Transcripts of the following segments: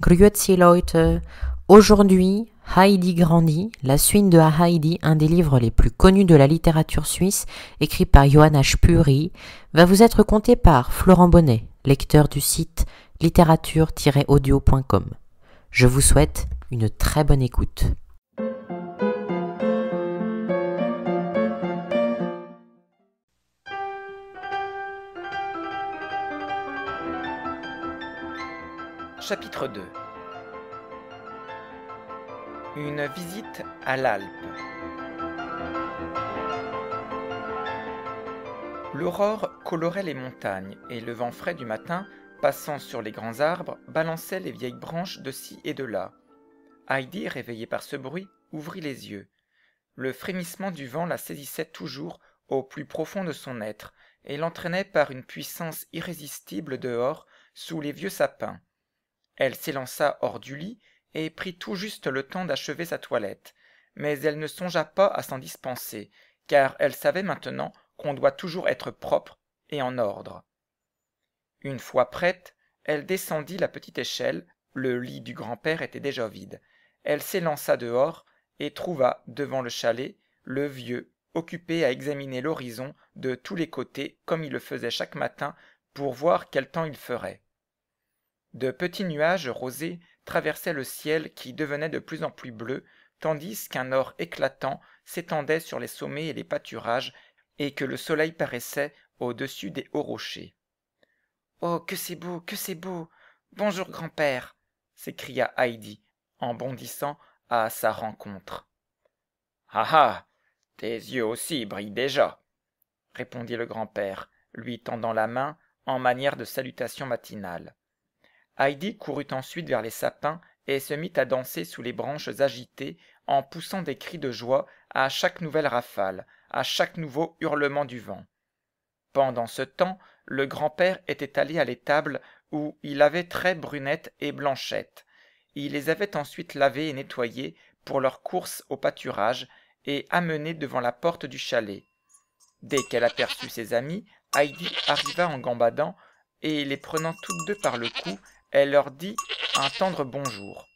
Grüezi Leute. Aujourd'hui, Heidi Grandi, la suite de Heidi, un des livres les plus connus de la littérature suisse, écrit par Johanna H. va vous être conté par Florent Bonnet, lecteur du site littérature-audio.com. Je vous souhaite une très bonne écoute. Chapitre 2 Une visite à l'Alpe L'aurore colorait les montagnes et le vent frais du matin, passant sur les grands arbres, balançait les vieilles branches de ci et de là. Heidi, réveillée par ce bruit, ouvrit les yeux. Le frémissement du vent la saisissait toujours au plus profond de son être et l'entraînait par une puissance irrésistible dehors sous les vieux sapins. Elle s'élança hors du lit et prit tout juste le temps d'achever sa toilette, mais elle ne songea pas à s'en dispenser, car elle savait maintenant qu'on doit toujours être propre et en ordre. Une fois prête, elle descendit la petite échelle, le lit du grand-père était déjà vide. Elle s'élança dehors et trouva, devant le chalet, le vieux, occupé à examiner l'horizon de tous les côtés comme il le faisait chaque matin pour voir quel temps il ferait de petits nuages rosés traversaient le ciel qui devenait de plus en plus bleu tandis qu'un or éclatant s'étendait sur les sommets et les pâturages et que le soleil paraissait au-dessus des hauts rochers oh que c'est beau que c'est beau bonjour grand-père s'écria heidi en bondissant à sa rencontre ah ah tes yeux aussi brillent déjà répondit le grand-père lui tendant la main en manière de salutation matinale Heidi courut ensuite vers les sapins et se mit à danser sous les branches agitées en poussant des cris de joie à chaque nouvelle rafale, à chaque nouveau hurlement du vent. Pendant ce temps, le grand-père était allé à l'étable où il avait très Brunette et Blanchette. Il les avait ensuite lavées et nettoyées pour leur course au pâturage et amenées devant la porte du chalet. Dès qu'elle aperçut ses amis, Heidi arriva en gambadant et les prenant toutes deux par le cou, elle leur dit un tendre bonjour.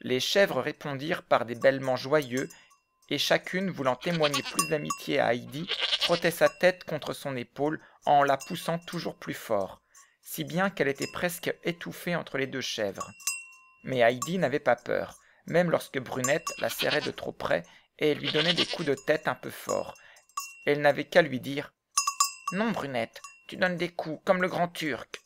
Les chèvres répondirent par des bêlements joyeux, et chacune voulant témoigner plus d'amitié à Heidi, frottait sa tête contre son épaule en la poussant toujours plus fort, si bien qu'elle était presque étouffée entre les deux chèvres. Mais Heidi n'avait pas peur, même lorsque Brunette la serrait de trop près et lui donnait des coups de tête un peu forts. Elle n'avait qu'à lui dire Non, Brunette, tu donnes des coups comme le grand turc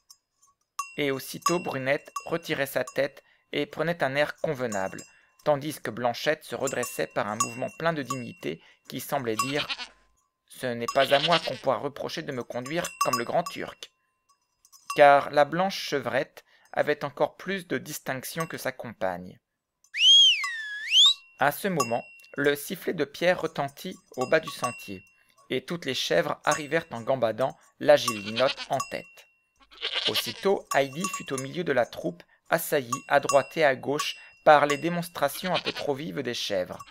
et aussitôt Brunette retirait sa tête et prenait un air convenable, tandis que Blanchette se redressait par un mouvement plein de dignité qui semblait dire Ce n'est pas à moi qu'on pourra reprocher de me conduire comme le grand turc. Car la blanche chevrette avait encore plus de distinction que sa compagne. À ce moment, le sifflet de pierre retentit au bas du sentier, et toutes les chèvres arrivèrent en gambadant, l'agile gilinotte en tête. Aussitôt, Heidi fut au milieu de la troupe, assaillie à droite et à gauche par les démonstrations un peu trop vives des chèvres.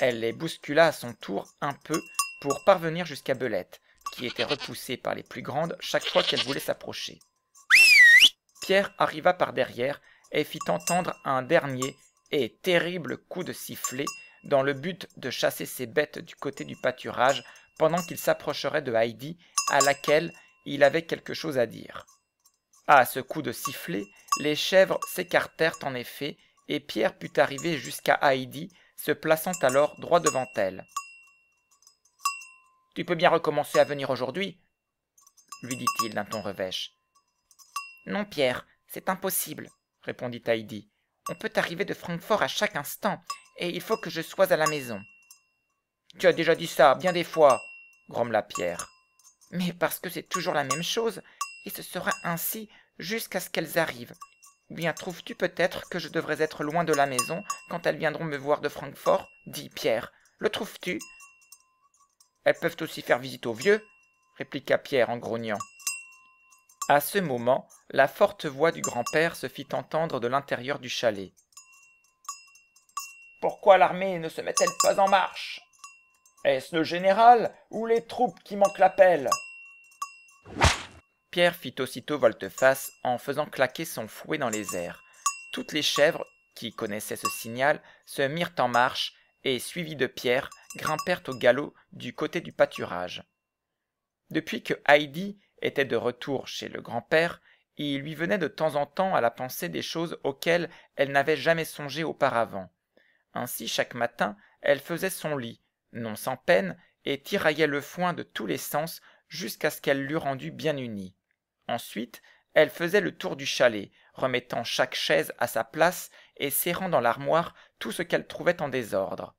Elle les bouscula à son tour un peu pour parvenir jusqu'à Belette, qui était repoussée par les plus grandes chaque fois qu'elle voulait s'approcher. Pierre arriva par derrière et fit entendre un dernier et terrible coup de sifflet dans le but de chasser ces bêtes du côté du pâturage pendant qu'il s'approcherait de Heidi, à laquelle il avait quelque chose à dire. À ce coup de sifflet, les chèvres s'écartèrent en effet, et Pierre put arriver jusqu'à Heidi, se plaçant alors droit devant elle. Tu peux bien recommencer à venir aujourd'hui lui dit-il d'un ton revêche. Non, Pierre, c'est impossible, répondit Heidi. On peut arriver de Francfort à chaque instant, et il faut que je sois à la maison. Tu as déjà dit ça, bien des fois, grommela Pierre mais parce que c'est toujours la même chose, et ce sera ainsi jusqu'à ce qu'elles arrivent. Ou bien trouves-tu peut-être que je devrais être loin de la maison quand elles viendront me voir de Francfort dit Pierre. Le trouves-tu Elles peuvent aussi faire visite aux vieux, répliqua Pierre en grognant. À ce moment, la forte voix du grand-père se fit entendre de l'intérieur du chalet. Pourquoi l'armée ne se met-elle pas en marche est-ce le général ou les troupes qui manquent l'appel Pierre fit aussitôt volte-face en faisant claquer son fouet dans les airs. Toutes les chèvres, qui connaissaient ce signal, se mirent en marche et, suivies de Pierre, grimpèrent au galop du côté du pâturage. Depuis que Heidi était de retour chez le grand-père, il lui venait de temps en temps à la pensée des choses auxquelles elle n'avait jamais songé auparavant. Ainsi chaque matin elle faisait son lit, non sans peine, et tiraillait le foin de tous les sens jusqu'à ce qu'elle l'eût rendu bien uni. Ensuite, elle faisait le tour du chalet, remettant chaque chaise à sa place et serrant dans l'armoire tout ce qu'elle trouvait en désordre.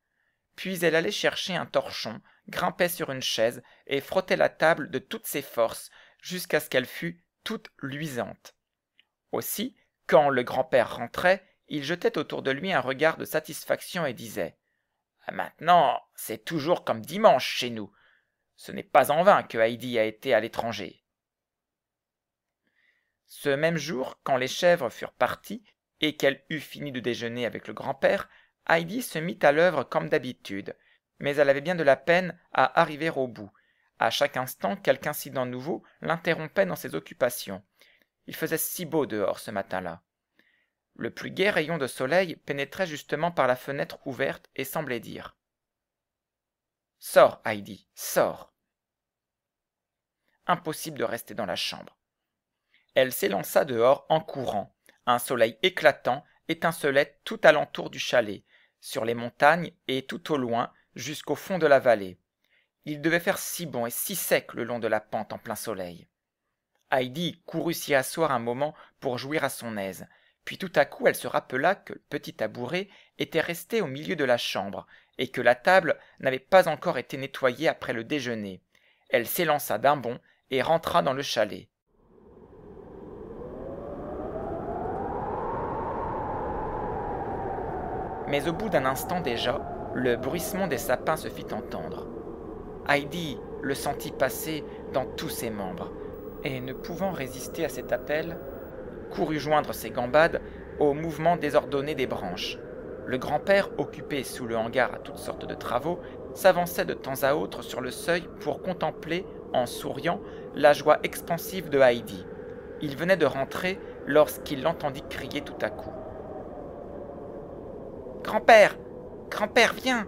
Puis elle allait chercher un torchon, grimpait sur une chaise et frottait la table de toutes ses forces jusqu'à ce qu'elle fût toute luisante. Aussi, quand le grand-père rentrait, il jetait autour de lui un regard de satisfaction et disait Maintenant, c'est toujours comme dimanche chez nous. Ce n'est pas en vain que Heidi a été à l'étranger. Ce même jour, quand les chèvres furent parties et qu'elle eut fini de déjeuner avec le grand-père, Heidi se mit à l'œuvre comme d'habitude, mais elle avait bien de la peine à arriver au bout. À chaque instant, quelque incident nouveau l'interrompait dans ses occupations. Il faisait si beau dehors ce matin-là le plus gai rayon de soleil pénétrait justement par la fenêtre ouverte et semblait dire sors heidi sors impossible de rester dans la chambre elle s'élança dehors en courant un soleil éclatant étincelait tout alentour du chalet sur les montagnes et tout au loin jusqu'au fond de la vallée il devait faire si bon et si sec le long de la pente en plein soleil heidi courut s'y asseoir un moment pour jouir à son aise puis tout à coup elle se rappela que le petit tabouret était resté au milieu de la chambre et que la table n'avait pas encore été nettoyée après le déjeuner elle s'élança d'un bond et rentra dans le chalet mais au bout d'un instant déjà le bruissement des sapins se fit entendre heidi le sentit passer dans tous ses membres et ne pouvant résister à cet appel courut joindre ses gambades au mouvement désordonné des branches. Le grand-père, occupé sous le hangar à toutes sortes de travaux, s'avançait de temps à autre sur le seuil pour contempler, en souriant, la joie expansive de Heidi. Il venait de rentrer lorsqu'il l'entendit crier tout à coup. Grand-père Grand-père, viens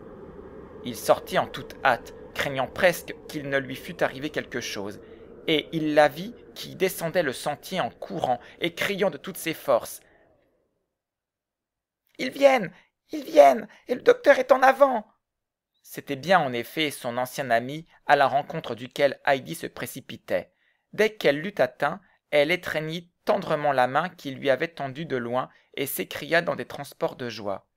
Il sortit en toute hâte, craignant presque qu'il ne lui fût arrivé quelque chose, et il la vit qui descendait le sentier en courant et criant de toutes ses forces. Ils viennent Ils viennent Et le docteur est en avant C'était bien en effet son ancien ami à la rencontre duquel Heidi se précipitait. Dès qu'elle l'eut atteint, elle étreignit tendrement la main qu'il lui avait tendue de loin et s'écria dans des transports de joie.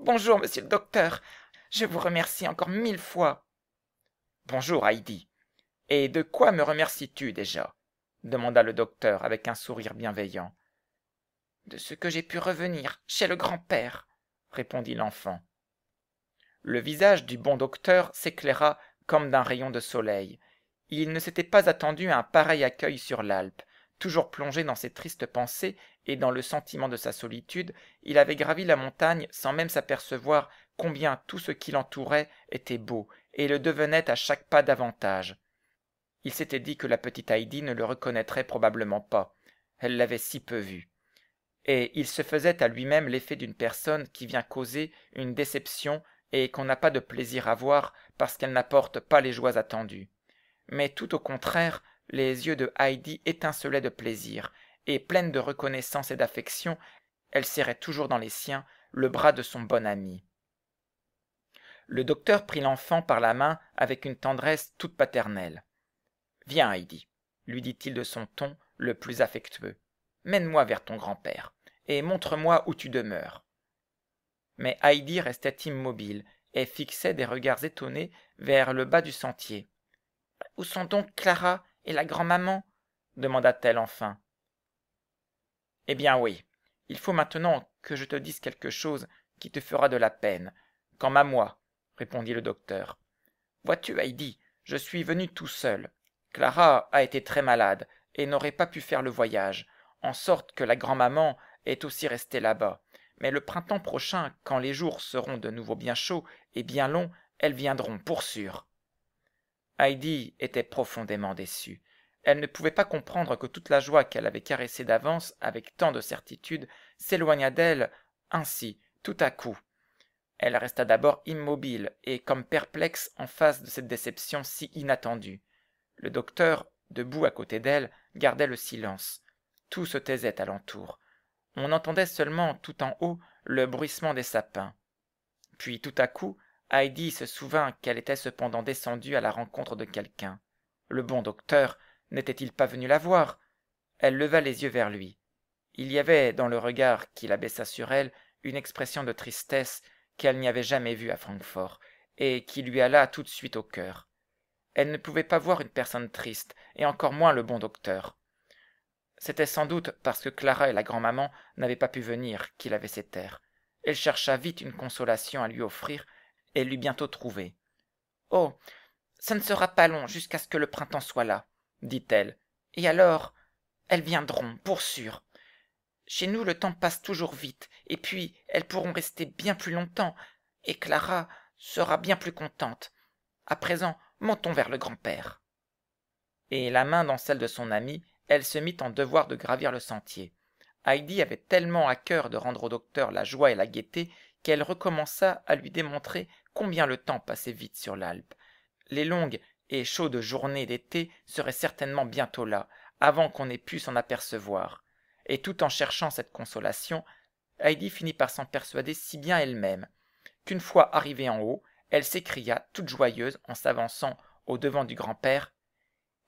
Bonjour, monsieur le docteur. Je vous remercie encore mille fois. Bonjour, Heidi et de quoi me remercies-tu déjà demanda le docteur avec un sourire bienveillant de ce que j'ai pu revenir chez le grand-père répondit l'enfant le visage du bon docteur s'éclaira comme d'un rayon de soleil il ne s'était pas attendu à un pareil accueil sur l'alpe toujours plongé dans ses tristes pensées et dans le sentiment de sa solitude il avait gravi la montagne sans même s'apercevoir combien tout ce qui l'entourait était beau et le devenait à chaque pas davantage il s'était dit que la petite heidi ne le reconnaîtrait probablement pas elle l'avait si peu vu et il se faisait à lui-même l'effet d'une personne qui vient causer une déception et qu'on n'a pas de plaisir à voir parce qu'elle n'apporte pas les joies attendues mais tout au contraire les yeux de heidi étincelaient de plaisir et pleine de reconnaissance et d'affection elle serrait toujours dans les siens le bras de son bon ami le docteur prit l'enfant par la main avec une tendresse toute paternelle viens, Heidi, lui dit-il de son ton le plus affectueux, mène-moi vers ton grand-père, et montre-moi où tu demeures. Mais Heidi restait immobile et fixait des regards étonnés vers le bas du sentier. Où sont donc Clara et la grand-maman demanda-t-elle enfin. Eh bien oui, il faut maintenant que je te dise quelque chose qui te fera de la peine, comme à moi, répondit le docteur. Vois-tu, Heidi, je suis venu tout seul clara a été très malade et n'aurait pas pu faire le voyage en sorte que la grand-maman est aussi restée là-bas mais le printemps prochain quand les jours seront de nouveau bien chauds et bien longs elles viendront pour sûr heidi était profondément déçue elle ne pouvait pas comprendre que toute la joie qu'elle avait caressée d'avance avec tant de certitude s'éloigna d'elle ainsi tout à coup elle resta d'abord immobile et comme perplexe en face de cette déception si inattendue le docteur debout à côté d'elle gardait le silence tout se taisait alentour on entendait seulement tout en haut le bruissement des sapins puis tout à coup heidi se souvint qu'elle était cependant descendue à la rencontre de quelqu'un le bon docteur n'était-il pas venu la voir elle leva les yeux vers lui il y avait dans le regard qu'il abaissa sur elle une expression de tristesse qu'elle n'y avait jamais vue à francfort et qui lui alla tout de suite au cœur elle ne pouvait pas voir une personne triste, et encore moins le bon docteur. C'était sans doute parce que Clara et la grand-maman n'avaient pas pu venir qu'il avait ses terres. Elle chercha vite une consolation à lui offrir, et l'eut bientôt trouvée. Oh. Ça ne sera pas long jusqu'à ce que le printemps soit là, dit elle, et alors elles viendront, pour sûr. Chez nous le temps passe toujours vite, et puis elles pourront rester bien plus longtemps, et Clara sera bien plus contente. À présent, montons vers le grand-père. Et la main dans celle de son amie, elle se mit en devoir de gravir le sentier. Heidi avait tellement à cœur de rendre au docteur la joie et la gaieté qu'elle recommença à lui démontrer combien le temps passait vite sur l'Alpe. Les longues et chaudes journées d'été seraient certainement bientôt là, avant qu'on ait pu s'en apercevoir. Et tout en cherchant cette consolation, Heidi finit par s'en persuader si bien elle-même qu'une fois arrivée en haut, elle s'écria toute joyeuse en s'avançant au devant du grand-père.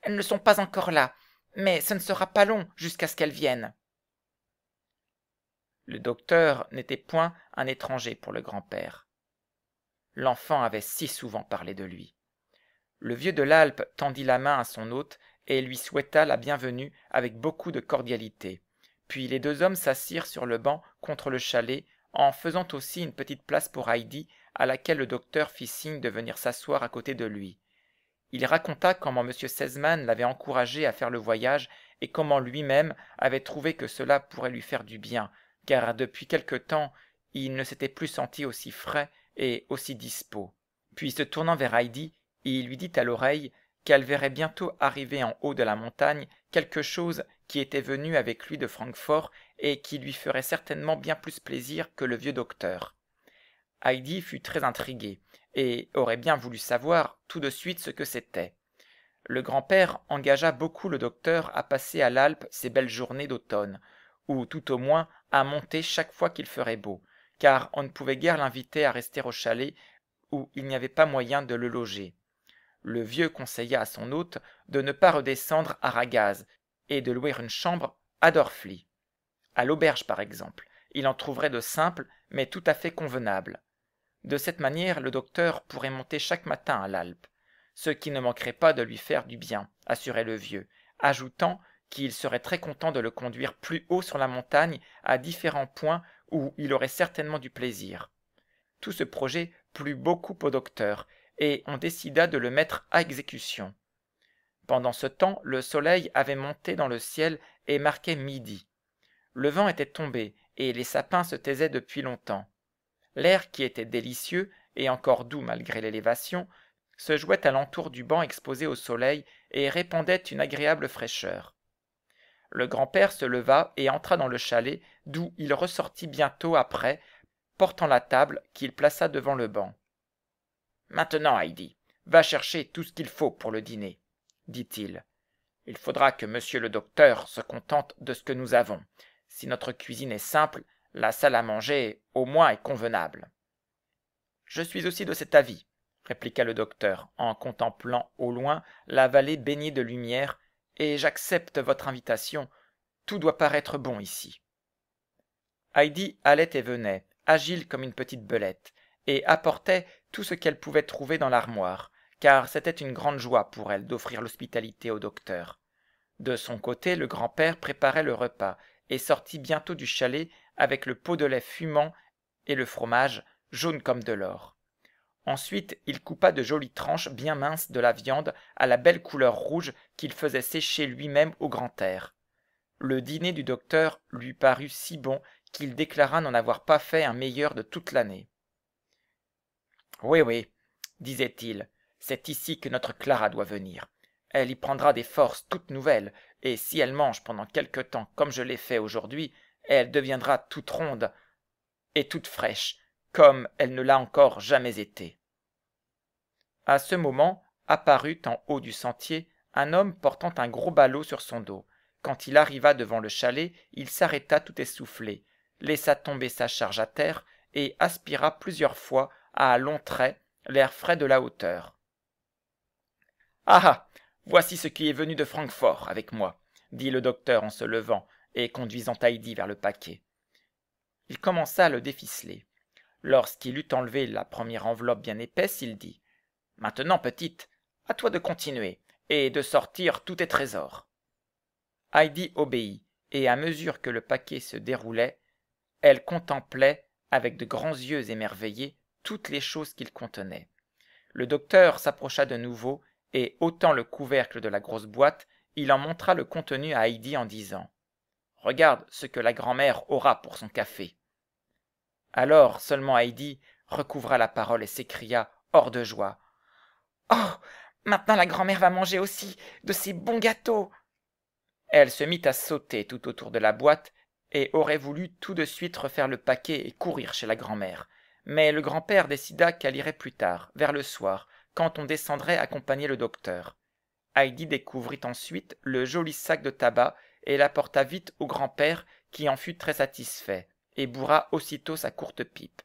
Elles ne sont pas encore là, mais ce ne sera pas long jusqu'à ce qu'elles viennent. Le docteur n'était point un étranger pour le grand-père. L'enfant avait si souvent parlé de lui. Le vieux de l'Alpe tendit la main à son hôte et lui souhaita la bienvenue avec beaucoup de cordialité. Puis les deux hommes s'assirent sur le banc contre le chalet en faisant aussi une petite place pour Heidi, à laquelle le docteur fit signe de venir s'asseoir à côté de lui. Il raconta comment M. Sesman l'avait encouragé à faire le voyage et comment lui-même avait trouvé que cela pourrait lui faire du bien, car depuis quelque temps il ne s'était plus senti aussi frais et aussi dispos. Puis se tournant vers Heidi, il lui dit à l'oreille qu'elle verrait bientôt arriver en haut de la montagne quelque chose qui était venu avec lui de Francfort et qui lui ferait certainement bien plus plaisir que le vieux docteur. Heidi fut très intriguée, et aurait bien voulu savoir tout de suite ce que c'était. Le grand-père engagea beaucoup le docteur à passer à l'Alpe ses belles journées d'automne, ou tout au moins à monter chaque fois qu'il ferait beau, car on ne pouvait guère l'inviter à rester au chalet où il n'y avait pas moyen de le loger. Le vieux conseilla à son hôte de ne pas redescendre à Ragaz et de louer une chambre à Dorfli à l'auberge par exemple, il en trouverait de simples, mais tout à fait convenables. De cette manière, le docteur pourrait monter chaque matin à l'Alpe, ce qui ne manquerait pas de lui faire du bien, assurait le vieux, ajoutant qu'il serait très content de le conduire plus haut sur la montagne à différents points où il aurait certainement du plaisir. Tout ce projet plut beaucoup au docteur, et on décida de le mettre à exécution. Pendant ce temps, le soleil avait monté dans le ciel et marquait midi le vent était tombé et les sapins se taisaient depuis longtemps l'air qui était délicieux et encore doux malgré l'élévation se jouait alentour l'entour du banc exposé au soleil et répandait une agréable fraîcheur le grand-père se leva et entra dans le chalet d'où il ressortit bientôt après portant la table qu'il plaça devant le banc maintenant heidi va chercher tout ce qu'il faut pour le dîner dit-il il faudra que monsieur le docteur se contente de ce que nous avons si notre cuisine est simple, la salle à manger au moins est convenable. Je suis aussi de cet avis, répliqua le docteur en contemplant au loin la vallée baignée de lumière, et j'accepte votre invitation. Tout doit paraître bon ici. Heidi allait et venait, agile comme une petite belette, et apportait tout ce qu'elle pouvait trouver dans l'armoire, car c'était une grande joie pour elle d'offrir l'hospitalité au docteur. De son côté, le grand-père préparait le repas et sortit bientôt du chalet avec le pot de lait fumant et le fromage, jaune comme de l'or. Ensuite, il coupa de jolies tranches bien minces de la viande à la belle couleur rouge qu'il faisait sécher lui-même au grand air. Le dîner du docteur lui parut si bon qu'il déclara n'en avoir pas fait un meilleur de toute l'année. Oui, oui, disait-il, c'est ici que notre Clara doit venir. Elle y prendra des forces toutes nouvelles, et si elle mange pendant quelque temps comme je l'ai fait aujourd'hui, elle deviendra toute ronde et toute fraîche, comme elle ne l'a encore jamais été. À ce moment apparut en haut du sentier un homme portant un gros ballot sur son dos. Quand il arriva devant le chalet, il s'arrêta tout essoufflé, laissa tomber sa charge à terre et aspira plusieurs fois à longs traits l'air frais de la hauteur. Ah Voici ce qui est venu de Francfort avec moi, dit le docteur en se levant et conduisant Heidi vers le paquet. Il commença à le déficeler. Lorsqu'il eut enlevé la première enveloppe bien épaisse, il dit Maintenant, petite, à toi de continuer et de sortir tous tes trésors. Heidi obéit, et à mesure que le paquet se déroulait, elle contemplait avec de grands yeux émerveillés toutes les choses qu'il contenait. Le docteur s'approcha de nouveau et ôtant le couvercle de la grosse boîte, il en montra le contenu à Heidi en disant Regarde ce que la grand-mère aura pour son café. Alors seulement Heidi recouvra la parole et s'écria, hors de joie Oh Maintenant la grand-mère va manger aussi de ces bons gâteaux Elle se mit à sauter tout autour de la boîte et aurait voulu tout de suite refaire le paquet et courir chez la grand-mère. Mais le grand-père décida qu'elle irait plus tard, vers le soir, quand on descendrait accompagner le docteur. Heidi découvrit ensuite le joli sac de tabac et l'apporta vite au grand-père qui en fut très satisfait et bourra aussitôt sa courte pipe.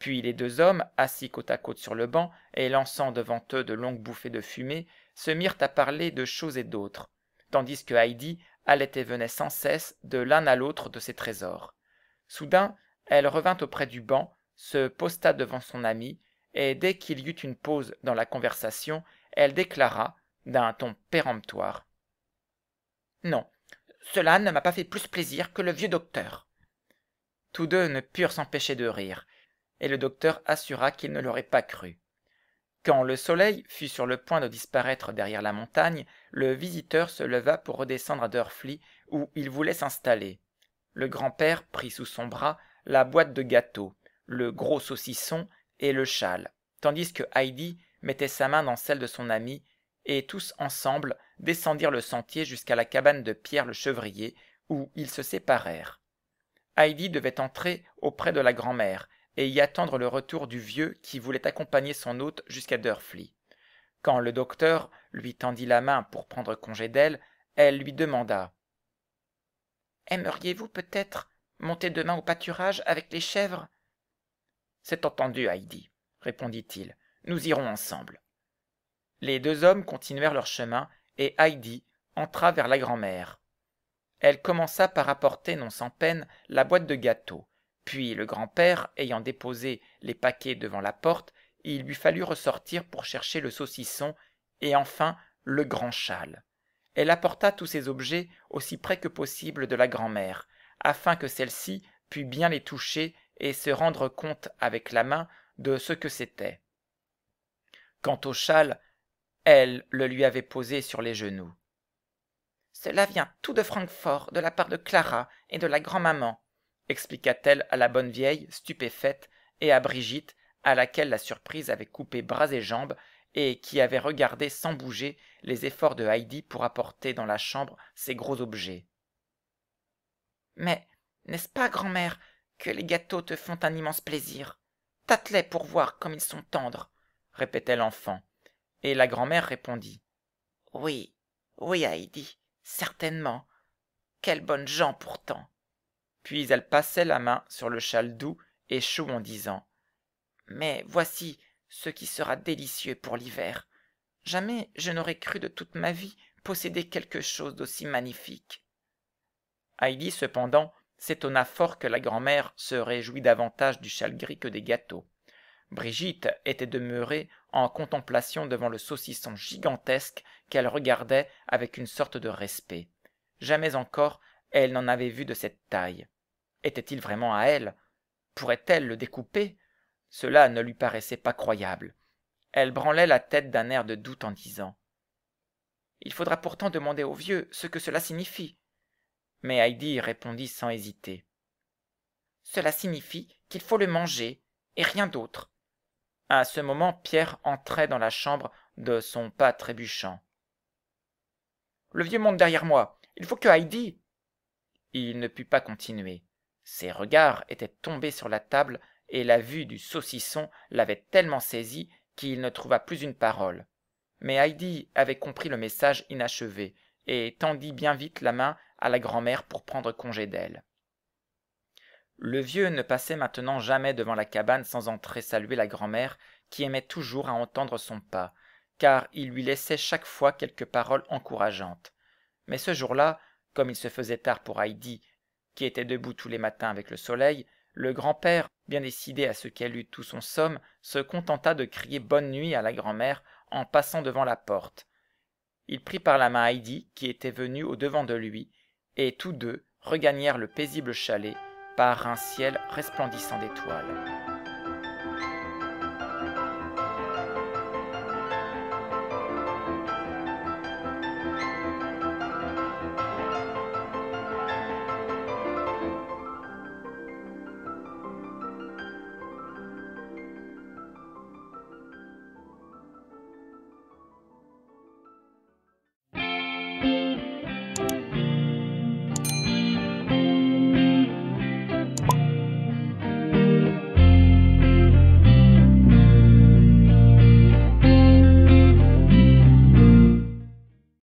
Puis les deux hommes, assis côte à côte sur le banc et lançant devant eux de longues bouffées de fumée, se mirent à parler de choses et d'autres, tandis que Heidi allait et venait sans cesse de l'un à l'autre de ses trésors. Soudain, elle revint auprès du banc, se posta devant son ami et dès qu'il y eut une pause dans la conversation, elle déclara, d'un ton péremptoire Non, cela ne m'a pas fait plus plaisir que le vieux docteur. Tous deux ne purent s'empêcher de rire, et le docteur assura qu'il ne l'aurait pas cru. Quand le soleil fut sur le point de disparaître derrière la montagne, le visiteur se leva pour redescendre à Durfly, où il voulait s'installer. Le grand-père prit sous son bras la boîte de gâteaux, le gros saucisson et le châle tandis que Heidi mettait sa main dans celle de son ami, et tous ensemble descendirent le sentier jusqu'à la cabane de Pierre le chevrier, où ils se séparèrent. Heidi devait entrer auprès de la grand-mère et y attendre le retour du vieux qui voulait accompagner son hôte jusqu'à dörfli Quand le docteur lui tendit la main pour prendre congé d'elle, elle lui demanda Aimeriez-vous peut-être monter demain au pâturage avec les chèvres C'est entendu, Heidi répondit-il. Nous irons ensemble. Les deux hommes continuèrent leur chemin, et Heidi entra vers la grand'mère. Elle commença par apporter non sans peine la boîte de gâteaux, puis le grand-père ayant déposé les paquets devant la porte, il lui fallut ressortir pour chercher le saucisson et enfin le grand châle. Elle apporta tous ces objets aussi près que possible de la grand-mère, afin que celle-ci pût bien les toucher et se rendre compte avec la main de ce que c'était. Quant au châle, elle le lui avait posé sur les genoux. Cela vient tout de Francfort, de la part de Clara et de la grand-maman, expliqua-t-elle à la bonne vieille, stupéfaite, et à Brigitte, à laquelle la surprise avait coupé bras et jambes, et qui avait regardé sans bouger les efforts de Heidi pour apporter dans la chambre ces gros objets. Mais n'est-ce pas, grand-mère, que les gâteaux te font un immense plaisir tâte pour voir comme ils sont tendres, répétait l'enfant. Et la grand-mère répondit. Oui, oui, Heidi, certainement. Quelles bonnes gens pourtant. Puis elle passait la main sur le châle doux et chaud en disant. Mais voici ce qui sera délicieux pour l'hiver. Jamais je n'aurais cru de toute ma vie posséder quelque chose d'aussi magnifique. Heidi, cependant, s'étonna fort que la grand'mère se réjouît davantage du châle gris que des gâteaux brigitte était demeurée en contemplation devant le saucisson gigantesque qu'elle regardait avec une sorte de respect jamais encore elle n'en avait vu de cette taille était-il vraiment à elle pourrait-elle le découper cela ne lui paraissait pas croyable elle branlait la tête d'un air de doute en disant il faudra pourtant demander au vieux ce que cela signifie mais Heidi répondit sans hésiter. Cela signifie qu'il faut le manger, et rien d'autre. À ce moment, Pierre entrait dans la chambre de son pas trébuchant. Le vieux monte derrière moi. Il faut que Heidi. Il ne put pas continuer. Ses regards étaient tombés sur la table et la vue du saucisson l'avait tellement saisi qu'il ne trouva plus une parole. Mais Heidi avait compris le message inachevé et tendit bien vite la main à la grand'mère pour prendre congé d'elle. Le vieux ne passait maintenant jamais devant la cabane sans entrer saluer la grand'mère qui aimait toujours à entendre son pas, car il lui laissait chaque fois quelques paroles encourageantes. Mais ce jour-là, comme il se faisait tard pour Heidi, qui était debout tous les matins avec le soleil, le grand-père, bien décidé à ce qu'elle eût tout son somme, se contenta de crier bonne nuit à la grand'mère en passant devant la porte. Il prit par la main Heidi, qui était venue au-devant de lui, et tous deux regagnèrent le paisible chalet par un ciel resplendissant d'étoiles.